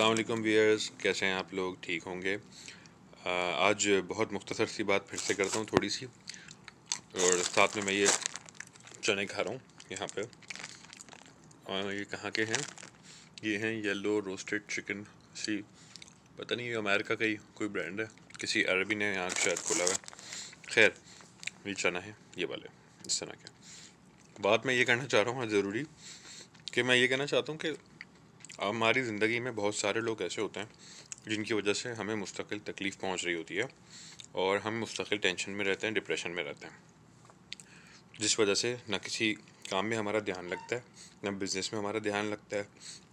अल्लाम वीयर्स कैसे हैं आप लोग ठीक होंगे आज बहुत मुख्तर सी बात फिर से करता हूँ थोड़ी सी और साथ में मैं ये चने खा रहा हूँ यहाँ पे और ये कहाँ के हैं ये हैं येलो रोस्टेड चिकन सी पता नहीं ये अमेरिका का ही कोई ब्रांड है किसी अरबी ने यहाँ शायद खोला हुआ खैर ये चना है ये वाले इस तरह के बात मैं ये कहना चाह रहा हूँ ज़रूरी कि मैं ये कहना चाहता हूँ कि हमारी ज़िंदगी में बहुत सारे लोग ऐसे होते हैं जिनकी वजह से हमें मुस्तकिल तकलीफ़ पहुंच रही होती है और हम मुस्तकिल टेंशन में रहते हैं डिप्रेशन में रहते हैं जिस वजह से ना किसी काम में हमारा ध्यान लगता है ना बिज़नेस में हमारा ध्यान लगता है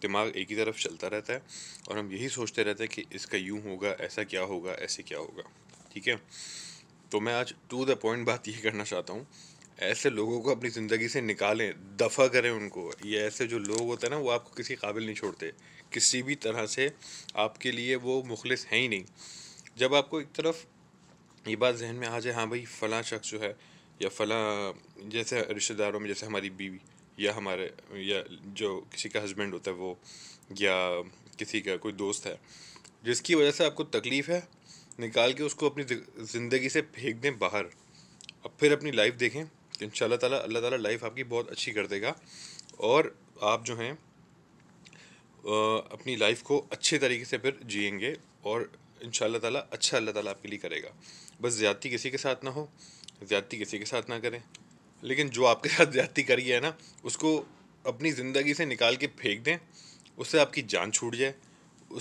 दिमाग एक ही तरफ चलता रहता है और हम यही सोचते रहते हैं कि इसका यूँ होगा ऐसा क्या होगा ऐसे क्या होगा ठीक है तो मैं आज टू द पॉइंट बात ये करना चाहता हूँ ऐसे लोगों को अपनी ज़िंदगी से निकालें दफ़ा करें उनको ये ऐसे जो लोग होते हैं ना वो आपको किसी काबिल नहीं छोड़ते किसी भी तरह से आपके लिए वो मुखलिस हैं ही नहीं जब आपको एक तरफ ये बात जहन में आ जाए हाँ भाई फ़लाँ शख्स जो है या फ़लाँ जैसे रिश्तेदारों में जैसे हमारी बीवी या हमारे या जो किसी का हस्बैंड होता है वो या किसी का कोई दोस्त है जिसकी वजह से आपको तकलीफ़ है निकाल के उसको अपनी ज़िंदगी से फेंक दें बाहर अब फिर अपनी लाइफ देखें इन ताला अल्लाह ताला लाइफ आपकी बहुत अच्छी कर देगा और आप जो हैं अपनी लाइफ को अच्छे तरीके से फिर जियेंगे और इन ताला अच्छा अल्लाह ताला आपके लिए करेगा बस ज़्यादती किसी के साथ ना हो ज़्यादती किसी के साथ ना करें लेकिन जो आपके साथ ज़्यादती करी है ना उसको अपनी ज़िंदगी से निकाल के फेंक दें उससे आपकी जान छूट जाए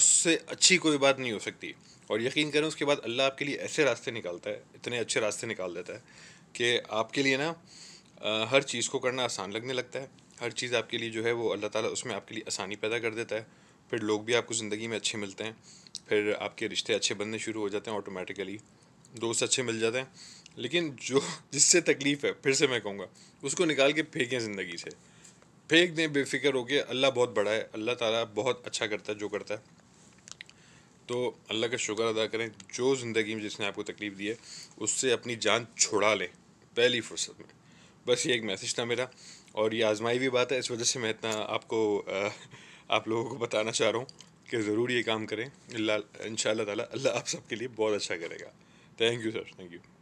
उससे अच्छी कोई बात नहीं हो सकती और यकीन करें उसके बाद अल्लाह आपके लिए ऐसे रास्ते निकालता है इतने अच्छे रास्ते निकाल देता है कि आपके लिए ना हर चीज़ को करना आसान लगने लगता है हर चीज़ आपके लिए जो है वो अल्लाह ताला उसमें आपके लिए आसानी पैदा कर देता है फिर लोग भी आपको ज़िंदगी में अच्छे मिलते हैं फिर आपके रिश्ते अच्छे बनने शुरू हो जाते हैं ऑटोमेटिकली दोस्त अच्छे मिल जाते हैं लेकिन जो जिससे तकलीफ़ है फिर से मैं कहूँगा उसको निकाल के फेंकें ज़िंदगी से फेंक दें बेफिक्र के अल्लाह बहुत बड़ा है अल्लाह ताला बहुत अच्छा करता है जो करता है तो अल्लाह का शुक्र अदा करें जो ज़िंदगी में जिसने आपको तकलीफ़ दी है उससे अपनी जान छुड़ा लें पहली फुर्सत में बस ये एक मैसेज था मेरा और ये आजमाई हुई बात है इस वजह से मैं इतना आपको आप लोगों को बताना चाह रहा हूँ कि ज़रूर ये काम करें इन शाह अल्लाह आप सबके लिए बहुत अच्छा करेगा thank you sir thank you